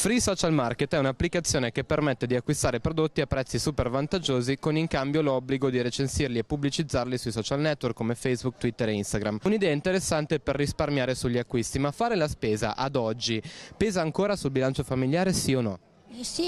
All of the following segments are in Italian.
Free Social Market è un'applicazione che permette di acquistare prodotti a prezzi super vantaggiosi con in cambio l'obbligo di recensirli e pubblicizzarli sui social network come Facebook, Twitter e Instagram. Un'idea interessante per risparmiare sugli acquisti, ma fare la spesa ad oggi pesa ancora sul bilancio familiare sì o no? Eh sì,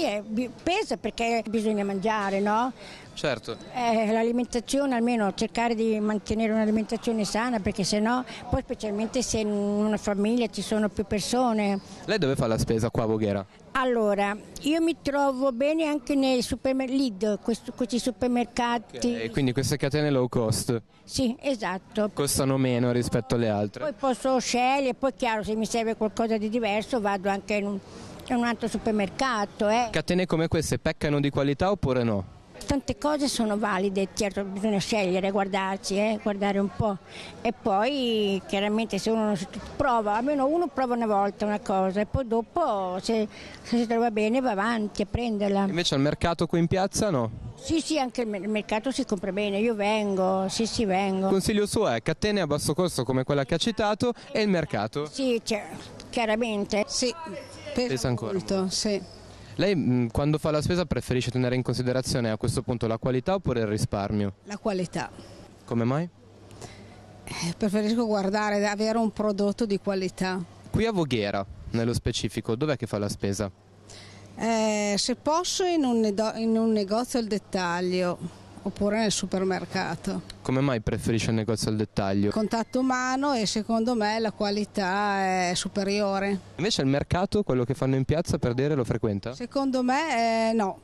pesa perché bisogna mangiare, no? Certo. Eh, l'alimentazione almeno cercare di mantenere un'alimentazione sana perché se no, poi specialmente se in una famiglia ci sono più persone. Lei dove fa la spesa qua a Voghera? Allora, io mi trovo bene anche nei supermercati, questi supermercati. Okay, quindi queste catene low cost? Sì, esatto. Costano meno rispetto alle altre? Poi posso scegliere, poi chiaro se mi serve qualcosa di diverso vado anche in un è un altro supermercato, eh. Catene come queste peccano di qualità oppure no? Tante cose sono valide, certo bisogna scegliere, guardarci, eh, guardare un po'. E poi chiaramente se uno prova, almeno uno prova una volta una cosa e poi dopo se, se si trova bene va avanti a prenderla. Invece al mercato qui in piazza no? Sì, sì, anche il mercato si compra bene, io vengo, sì, sì, vengo. consiglio suo è catene a basso costo come quella che ha citato e il mercato? Sì, chiaramente. Sì, Pesa, Pesa ancora. Molto, sì. Lei quando fa la spesa preferisce tenere in considerazione a questo punto la qualità oppure il risparmio? La qualità. Come mai? Eh, preferisco guardare, avere un prodotto di qualità. Qui a Voghera, nello specifico, dov'è che fa la spesa? Eh, se posso in un, in un negozio al dettaglio, oppure nel supermercato. Come mai preferisce il negozio al dettaglio? Contatto umano e secondo me la qualità è superiore. Invece il mercato, quello che fanno in piazza per dire lo frequenta? Secondo me eh, no.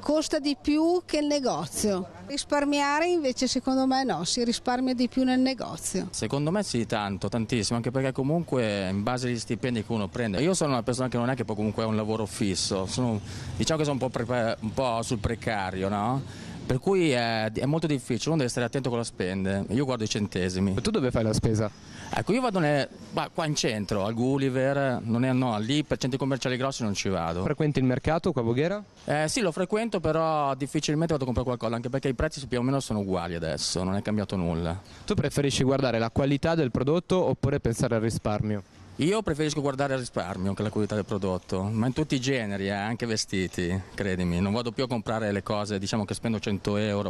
Costa di più che il negozio. Risparmiare invece secondo me no, si risparmia di più nel negozio. Secondo me sì, tanto, tantissimo, anche perché comunque in base agli stipendi che uno prende. Io sono una persona che non è che comunque ha un lavoro fisso, sono, diciamo che sono un po', un po sul precario, no? per cui è, è, molto difficile, uno deve stare attento con la spende. Io guardo i centesimi. E tu dove fai la spesa? Ecco, io vado nel, qua in centro, a Gulliver, non è, no, lì per centri commerciali grossi non ci vado. Frequenti il mercato qua a Voghera? Eh, sì, lo frequento, però difficilmente vado a comprare qualcosa, anche perché i prezzi più o meno sono uguali adesso, non è cambiato nulla. Tu preferisci guardare la qualità del prodotto oppure pensare al risparmio? Io preferisco guardare al risparmio che la qualità del prodotto, ma in tutti i generi, eh, anche vestiti, credimi. Non vado più a comprare le cose, diciamo che spendo 100 euro.